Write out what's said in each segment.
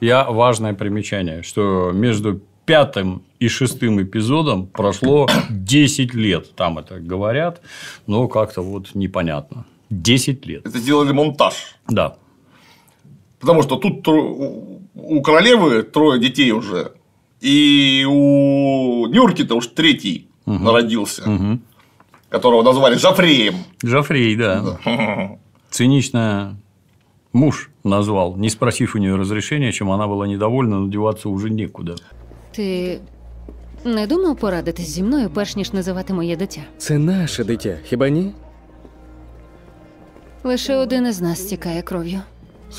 Я важное примечание, что между пятым и шестым эпизодом прошло 10 лет. Там это говорят, но как-то вот непонятно. 10 лет. Это сделали монтаж. Да. Потому что тут у королевы трое детей уже. И у Нюрки-то уж третий угу. народился, угу. которого назвали Жафреем. Жафрей, да. да. Циничная муж назвал, не спросив у нее разрешения, чем она была недовольна, но деваться уже некуда. Ти не ну, думав порадитись зі мною, перш ніж називати моє дитя? Це наше дитя, хіба ні? Лише один із нас стікає кров'ю.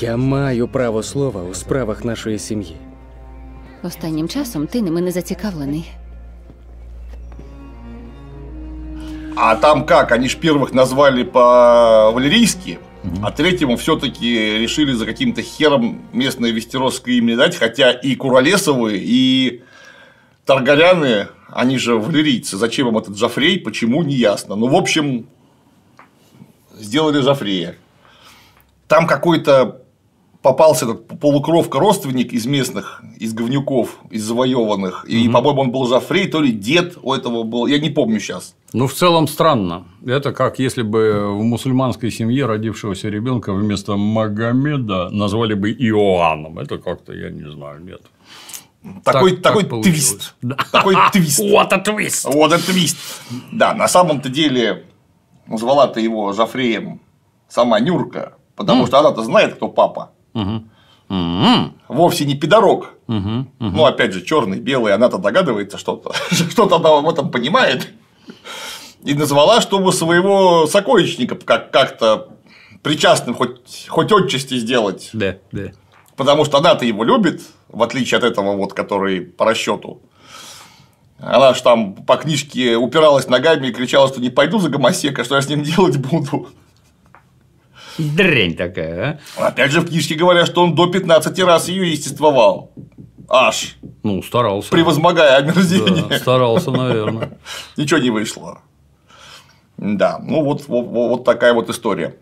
Я маю право слова у справах нашої сім'ї. Останнім часом ти ними не зацікавлений. А там как? Они ж первых назвали по-валерийски, а третьему все-таки решили за каким-то хером местное Вестеросское имя дать, хотя и Куролесовы, и Таргаряны, они же валерийцы. Зачем им этот Джафрей, почему, не ясно. Ну, в общем, сделали Джафрея. Там какой-то попался этот полукровка родственник из местных, из говнюков, из завоеванных. И, по-моему, он был жафрей то ли дед у этого был. Я не помню сейчас. Ну, в целом странно. Это как если бы в мусульманской семье родившегося ребенка вместо Магомеда назвали бы Иоанном. Это как-то, я не знаю, нет. Такой, так, такой так твист. Да. Такой твист. Вот a твист. Вот a твист. Да, на самом-то деле назвала ты его жафреем сама Нюрка, потому что она-то знает, кто папа. Угу. Вовсе не пидорок. Угу, угу. Ну, опять же, черный, белый, она-то догадывается что-то. что-то она в этом понимает. И назвала, чтобы своего сокольничника как- как-то причастным хоть, хоть отчасти сделать. Да, да. Потому что она-то его любит, в отличие от этого, вот, который по расчету. Она же там по книжке упиралась ногами и кричала, что не пойду за гомосека, что я с ним делать буду. Дрянь такая, а? Опять же, в книжке говорят, что он до 15 раз ее естествовал. Аж. Ну, старался. Превозмогая омерзение. Да, старался, наверное. Ничего не вышло. Да, ну вот, вот, вот такая вот история.